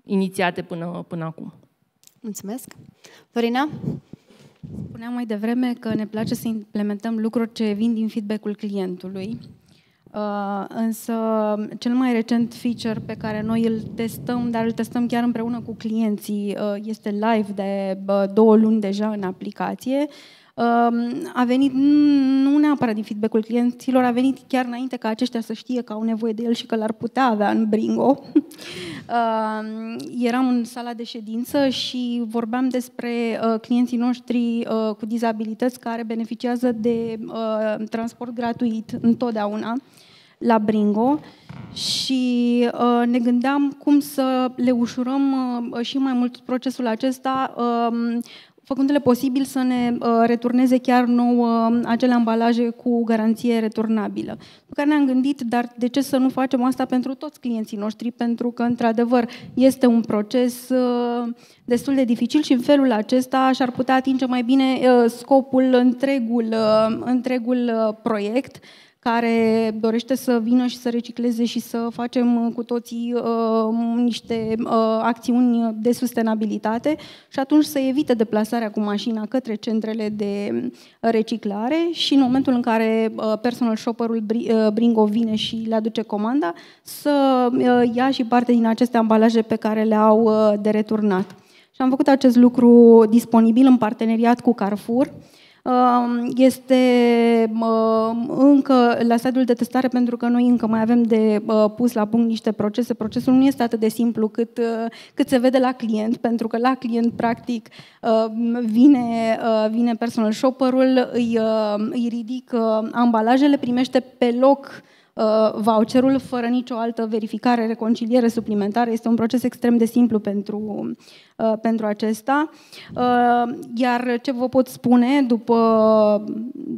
Speaker 2: inițiate până, până acum. Mulțumesc. Dorina?
Speaker 3: Spuneam mai devreme că ne place să implementăm lucruri ce vin din feedback-ul clientului. Uh, însă, cel mai recent feature pe care noi îl testăm, dar îl testăm chiar împreună cu clienții, uh, este live de uh, două luni deja în aplicație, a venit nu neapărat din feedback-ul clienților, a venit chiar înainte ca aceștia să știe că au nevoie de el și că l-ar putea avea în Bringo. [LAUGHS] Eram în sala de ședință și vorbeam despre uh, clienții noștri uh, cu dizabilități care beneficiază de uh, transport gratuit întotdeauna la Bringo și uh, ne gândeam cum să le ușurăm uh, și mai mult procesul acesta uh, făcându-le posibil să ne uh, returneze chiar nou uh, um, acele ambalaje cu garanție returnabilă. Pe care ne-am gândit, dar de ce să nu facem asta pentru toți clienții noștri? Pentru că, într-adevăr, este un proces uh, destul de dificil și în felul acesta și-ar putea atinge mai bine uh, scopul întregul, uh, întregul uh, proiect, care dorește să vină și să recicleze și să facem uh, cu toții uh, niște uh, acțiuni de sustenabilitate și atunci să evite deplasarea cu mașina către centrele de reciclare și în momentul în care uh, personal shopperul uh, Bringo vine și le aduce comanda, să uh, ia și parte din aceste ambalaje pe care le-au uh, de returnat. Și am făcut acest lucru disponibil în parteneriat cu Carrefour, uh, este încă la stadiul de testare pentru că noi încă mai avem de pus la punct niște procese. Procesul nu este atât de simplu cât, ă, cât se vede la client, pentru că la client, practic, ă, vine, ă, vine personal shopper-ul, îi, îi ridică ambalajele, primește pe loc uh, Uh, voucherul fără nicio altă verificare, reconciliere suplimentară. Este un proces extrem de simplu pentru, uh, pentru acesta. Uh, iar ce vă pot spune, după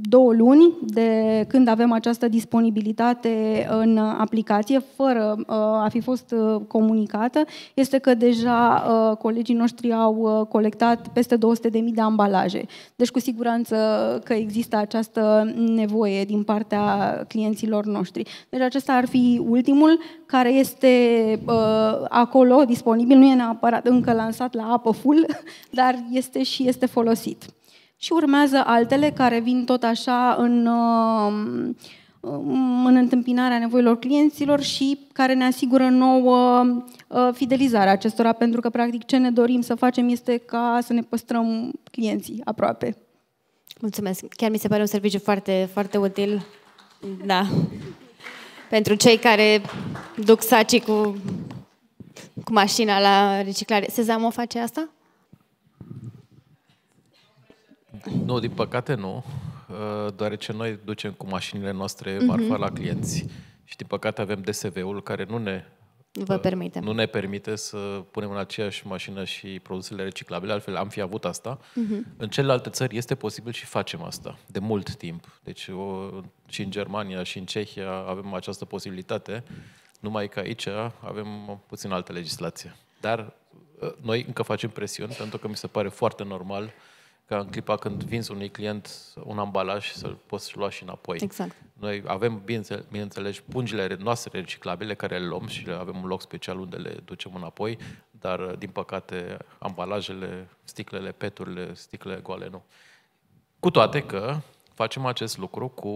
Speaker 3: două luni de când avem această disponibilitate în aplicație, fără a fi fost comunicată, este că deja colegii noștri au colectat peste 200.000 de ambalaje. Deci, cu siguranță că există această nevoie din partea clienților noștri. Deci acesta ar fi ultimul care este uh, acolo disponibil, nu e neapărat încă lansat la apă full, [LAUGHS] dar este și este folosit. Și urmează altele care vin tot așa în, uh, în întâmpinarea nevoilor clienților și care ne asigură nouă uh, fidelizarea acestora, pentru că, practic, ce ne dorim să facem este ca să ne păstrăm clienții aproape. Mulțumesc. Chiar mi se pare un serviciu foarte, foarte util.
Speaker 1: Da pentru cei care duc sacii cu, cu mașina la reciclare. Sezamo face asta?
Speaker 5: Nu, din păcate nu, uh, deoarece noi ducem cu mașinile noastre mhm. marfa mm-hmm. la clienți și din păcate avem DSV-ul care nu ne
Speaker 1: nu vă permite. Nu
Speaker 5: ne permite să punem în aceeași mașină și produsele reciclabile, altfel am fi avut asta. Uh-huh. În celelalte țări este posibil și facem asta, de mult timp. Deci o, și în Germania și în Cehia avem această posibilitate, numai că aici avem puțin altă legislație. Dar ă, noi încă facem presiuni, pentru că mi se pare foarte normal uh, ca în clipa când vinzi unui client un ambalaj să-l poți lua și înapoi. Exact. Noi avem, bineînțeles, pungile noastre reciclabile care le luăm și le avem un loc special unde le ducem înapoi, dar, uh, din păcate, ambalajele, sticlele, peturile, sticlele goale nu. Cu toate că facem acest lucru cu,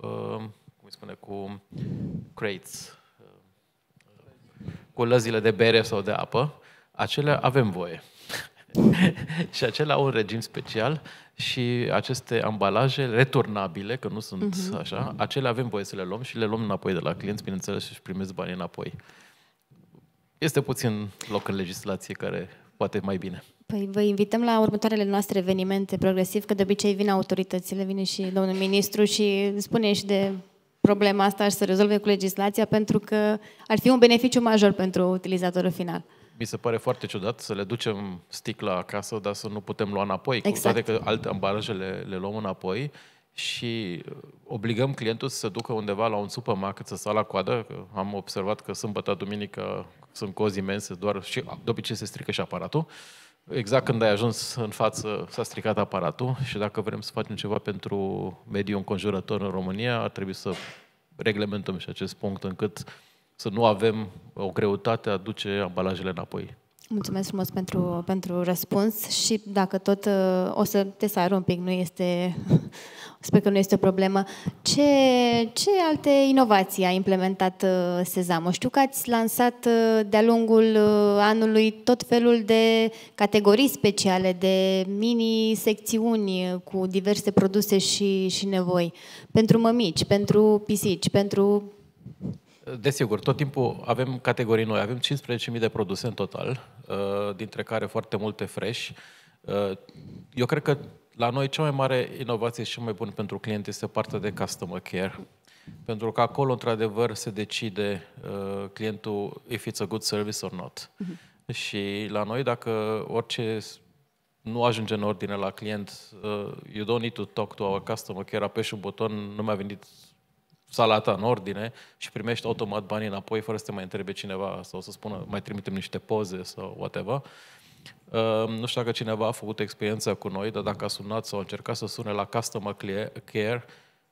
Speaker 5: uh, cum spune, cu crates, uh, cu lăzile de bere sau de apă, acelea avem voie. [LAUGHS] și acelea au un regim special și aceste ambalaje returnabile, că nu sunt uh-huh. așa, acele avem voie să le luăm și le luăm înapoi de la clienți, bineînțeles, și își primesc banii înapoi. Este puțin loc în legislație care poate mai bine.
Speaker 1: Păi vă invităm la următoarele noastre evenimente progresiv, că de obicei vin autoritățile, vine și domnul ministru și spune și de problema asta și să rezolve cu legislația, pentru că ar fi un beneficiu major pentru utilizatorul final.
Speaker 5: Mi se pare foarte ciudat să le ducem sticla acasă, dar să nu putem lua înapoi. Exact. Cu toate că alte ambalaje le, le luăm înapoi și uh, obligăm clientul să se ducă undeva la un supermarket să stea la coadă. Că am observat că sâmbătă, duminică sunt cozi imense, doar și uh, de obicei se strică și aparatul. Exact când ai ajuns în față, s-a stricat aparatul și dacă vrem să facem ceva pentru mediul înconjurător în România, ar trebui să reglementăm și acest punct încât uh, să nu avem o greutate a duce ambalajele înapoi.
Speaker 1: Mulțumesc frumos pentru, pentru răspuns și dacă tot uh, o să te sar un pic, nu este, [LAUGHS] sper că nu este o problemă. Ce, ce alte inovații a implementat uh, Sezamo? Știu că ați lansat uh, de-a lungul anului tot felul de categorii speciale, de mini-secțiuni cu diverse produse și, și nevoi. Pentru mămici, pentru pisici, pentru
Speaker 5: Desigur, tot timpul avem categorii noi. Avem 15.000 de produse în total, uh, dintre care foarte multe fresh. Uh, eu cred că la noi cea mai mare inovație și cea mai bună pentru client este partea de customer care. Pentru că acolo, într-adevăr, se decide uh, clientul if it's a good service or not. Mm-hmm. Și la noi, dacă orice nu ajunge în ordine la client, you don't need to talk to our customer care, apeși un buton, nu mi-a venit salata în ordine și primești automat banii înapoi fără să te mai întrebe cineva sau să spună mai trimitem niște poze sau whatever. Ehm, nu știu dacă cineva a făcut experiența cu noi, dar dacă a sunat sau a încercat să sune la customer care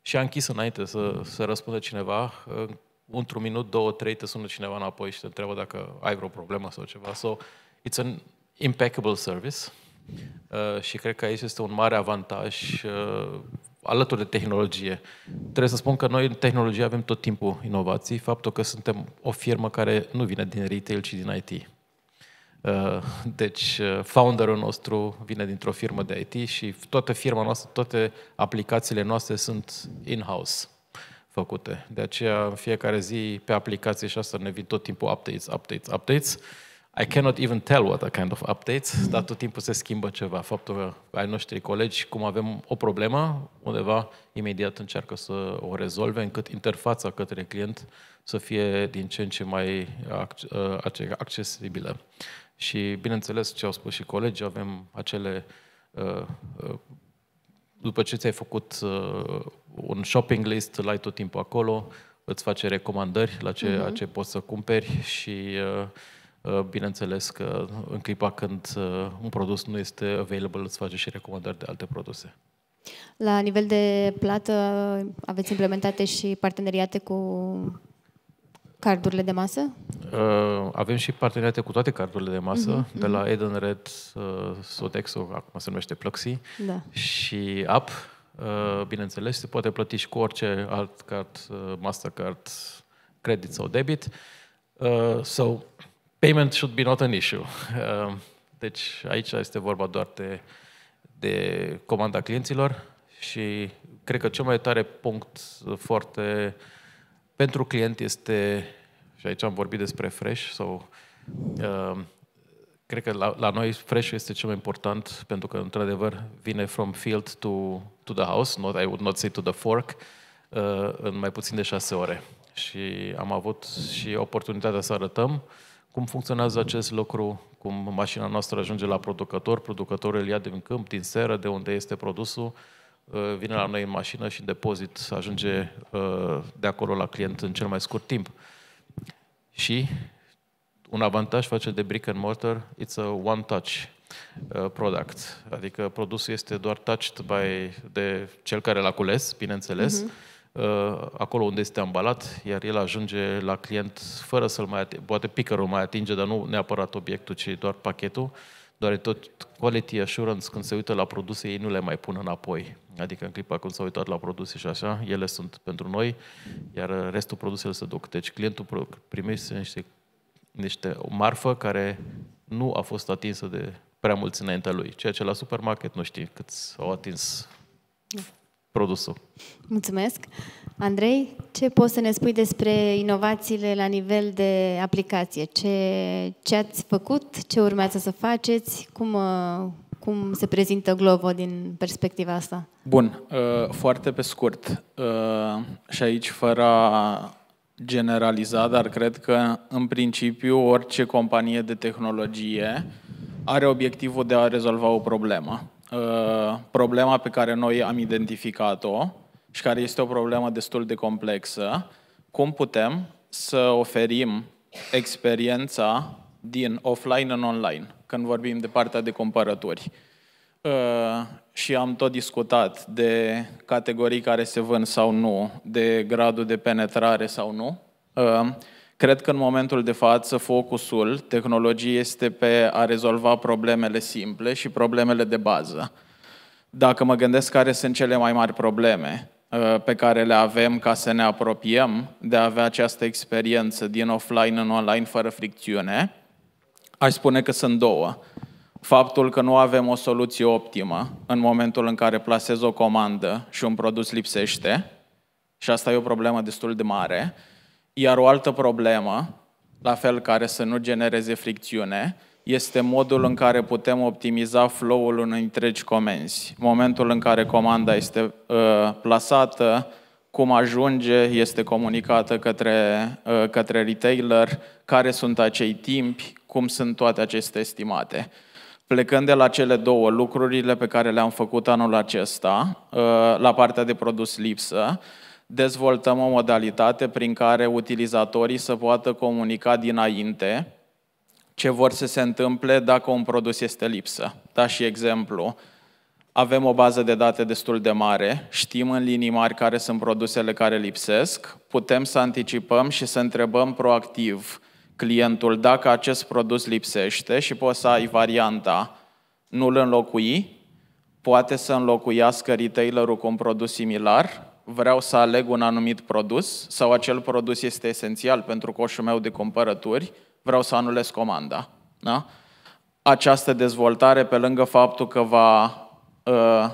Speaker 5: și a închis înainte să, să răspundă cineva, într-un minut, două, trei, te sună cineva înapoi și te întreabă dacă ai vreo problemă sau ceva. So, it's an impeccable service uh, și cred că aici este un mare avantaj uh, alături de tehnologie. Trebuie să spun că noi în tehnologie avem tot timpul inovații, faptul că suntem o firmă care nu vine din retail, ci din IT. Uh, deci, uh, founderul nostru vine dintr-o firmă de IT și toată firma noastră, toate aplicațiile noastre sunt in-house făcute. De aceea, în fiecare zi, pe aplicație și asta ne vin tot timpul updates, updates, updates. I cannot even tell what a kind of updates, dar tot timpul se schimbă ceva. Faptul că ai noștri colegi, cum avem o problemă, undeva imediat încearcă să o rezolve, încât interfața către client să fie din ce în ce mai ă, accesibilă. Și, bineînțeles, ce au spus și colegii, avem acele... Ă, ă, după ce ți-ai făcut un shopping list, l-ai tot timpul acolo, îți face recomandări la ce, uh-huh. ce poți să cumperi și... Uh, Uh, bineînțeles că în clipa când uh, un produs nu este available, îți face și recomandări de alte produse.
Speaker 1: La nivel de plată, aveți implementate și parteneriate cu cardurile de masă?
Speaker 5: Uh, avem și parteneriate cu toate cardurile de masă, uh-huh, de la mhm. Eden Red, Edenred, Sodexo, acum se numește Pluxi, da. și App, bineînțeles, se poate plăti și cu orice alt card, Mastercard, credit sau debit. Uh, sau so, Payment should be not an issue. Uh, deci aici este vorba doar de, de comanda clienților și cred că cel mai tare punct foarte pentru client este, și aici am vorbit despre fresh sau uh, cred că la, la noi fresh este cel mai important pentru că într-adevăr vine from field to, to the house, not, I would not say to the fork, uh, în mai puțin de șase ore. Și am avut și oportunitatea să arătăm uh, cum funcționează acest lucru, cum mașina noastră ajunge la producător, producătorul ia din câmp, din seră, de unde este produsul, uh, vine la noi în mașină și în depozit ajunge uh, de acolo la client în cel mai scurt timp. Și un avantaj face de brick and mortar, it's a one-touch uh, product. Adică produsul este doar touched by de cel care l-a cules, bineînțeles, mm-hmm. Uh, acolo unde este ambalat, iar el ajunge la client fără să-l mai atinge, poate pickerul mai atinge, dar nu neapărat obiectul, ci doar pachetul, doar tot quality assurance, când se uită la produse, ei nu le mai pun înapoi. Adică în clipa când s-au uitat la produse și așa, ele sunt pentru noi, iar restul produselor se duc. Deci clientul primește niște, niște o marfă care nu a fost atinsă de prea mulți înaintea lui, ceea ce la supermarket nu știi cât au atins da produsul.
Speaker 1: Mulțumesc. Andrei, ce poți să ne spui despre inovațiile la nivel de aplicație? Ce, ce ați făcut? Ce urmează să faceți? Cum, uh, cum se prezintă Glovo din perspectiva asta?
Speaker 4: Bun, uh, foarte pe scurt. Uh, și aici, fără a generaliza, dar cred că, în principiu, orice companie de tehnologie are obiectivul de a rezolva o problemă Uh, problema pe care noi am identificat-o și care este o problemă destul de complexă, cum putem să oferim experiența din offline în online, când vorbim de partea de cumpărături. Uh, și am tot discutat de categorii care se vând sau nu, de gradul de penetrare sau nu. Uh, Cred că în momentul de față focusul tehnologiei este pe a rezolva problemele simple și problemele de bază. Dacă mă gândesc care sunt cele mai mari probleme uh, pe care le avem ca să ne apropiem de a avea această experiență din offline în online fără fricțiune, aș spune că sunt două. Faptul că nu avem o soluție optimă în momentul în care plasez o comandă și un produs lipsește, și asta e o problemă destul de mare, iar o altă problemă, la fel care să nu genereze fricțiune, este modul în care putem optimiza flow-ul în întregi comenzi. Momentul în care comanda este uh, plasată, cum ajunge, este comunicată către, uh, către retailer, care sunt acei timpi, cum sunt toate aceste estimate. Plecând de la cele două lucrurile pe care le-am făcut anul acesta, uh, la partea de produs lipsă, uh, dezvoltăm o modalitate prin care utilizatorii să poată comunica dinainte ce vor să se întâmple dacă un produs este lipsă. Da și exemplu, avem o bază de date destul de mare, știm în linii mari care sunt produsele care lipsesc, putem să anticipăm și să întrebăm proactiv clientul dacă acest produs lipsește și poți să ai varianta nu-l înlocui, poate să înlocuiască retailerul cu un produs similar vreau să aleg un anumit produs sau acel produs este esențial pentru coșul meu de cumpărături, vreau să anulez comanda. Da? Această dezvoltare, pe lângă faptul că va, uh,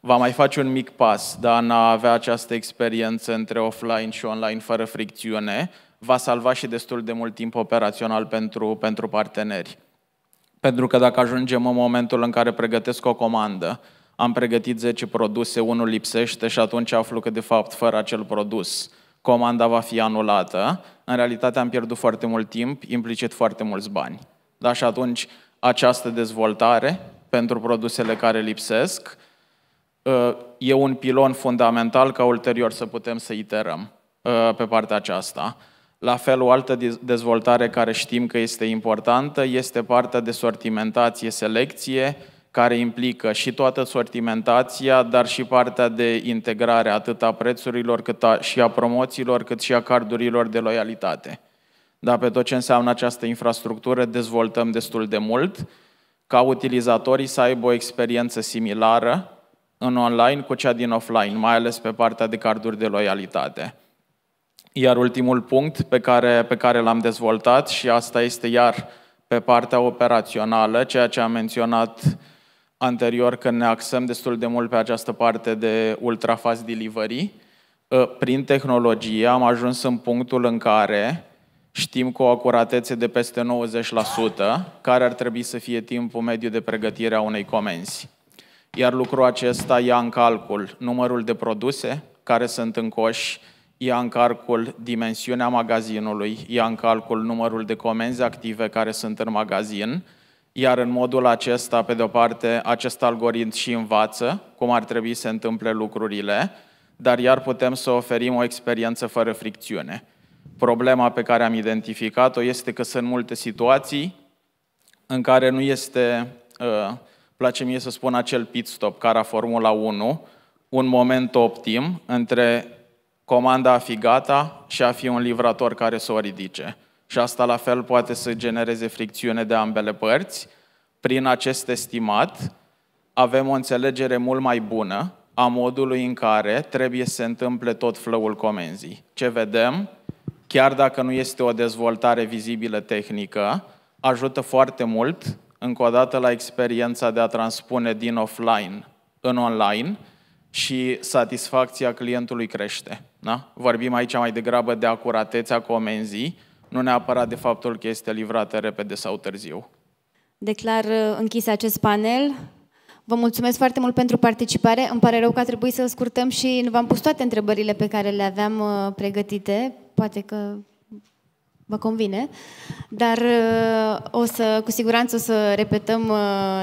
Speaker 4: va mai face un mic pas, dar în a avea această experiență între offline și online fără fricțiune, va salva și destul de mult timp operațional pentru, pentru parteneri. Pentru că dacă ajungem în momentul în care pregătesc o comandă, am pregătit 10 produse, unul lipsește și atunci aflu că de fapt fără acel produs comanda va fi anulată. În realitate am pierdut foarte mult timp, implicit foarte mulți bani. Da? Și atunci această dezvoltare pentru produsele care lipsesc uh, e un pilon fundamental ca ulterior să putem să iterăm uh, pe partea aceasta. La fel, o altă dezvoltare care știm că este importantă este partea de sortimentație, selecție, care implică și toată sortimentația, dar și partea de integrare atât a prețurilor, cât a, și a promoțiilor, cât și a cardurilor de loialitate. Da, pe tot ce înseamnă această infrastructură dezvoltăm destul de mult ca utilizatorii să aibă o experiență similară în online cu cea din offline, mai ales pe partea de carduri de loialitate. Iar ultimul punct pe care, pe care l-am dezvoltat și asta este iar pe partea operațională, ceea ce am menționat uh, anterior când ne axăm destul de mult pe această parte de ultrafast delivery, ă, prin tehnologie am ajuns în punctul în care știm cu o acuratețe de peste 90% care ar trebui să fie timpul mediu de pregătire a unei comenzi. Iar lucrul acesta ia în calcul numărul de produse care sunt în coș, ia în calcul dimensiunea magazinului, ia în calcul numărul de comenzi active care sunt în magazin, iar în modul acesta, pe de-o parte, acest algoritm și învață cum ar trebui să se întâmple lucrurile, dar iar putem să oferim o experiență fără fricțiune. Problema pe care am identificat-o este că sunt multe situații în care nu este, ă, place mie să spun, acel pit stop, a Formula 1, un moment optim între comanda a fi gata și a fi un livrator care să o ridice și asta la fel poate să genereze fricțiune de ambele părți. Prin acest estimat avem o înțelegere mult mai bună a modului în care trebuie să se întâmple tot flăul comenzii. Ce vedem, chiar dacă nu este o dezvoltare vizibilă tehnică, ajută foarte mult, încă o dată, la experiența de a transpune din offline în online și satisfacția clientului crește. Da? Vorbim aici mai degrabă de acuratețea comenzii, nu neapărat de faptul că este livrată repede sau târziu.
Speaker 1: Declar uh, închis acest panel. Vă mulțumesc foarte mult pentru participare. Îmi pare rău că a trebuit să scurtăm și nu v-am pus toate întrebările pe care le aveam uh, pregătite. Poate că vă convine, dar uh, o să, cu siguranță o să repetăm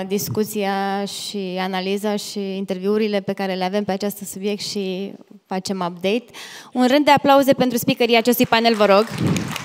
Speaker 1: discuția și analiza și interviurile pe care le avem pe acest subiect și facem update. Un rând de aplauze pentru speakerii acestui panel, vă rog.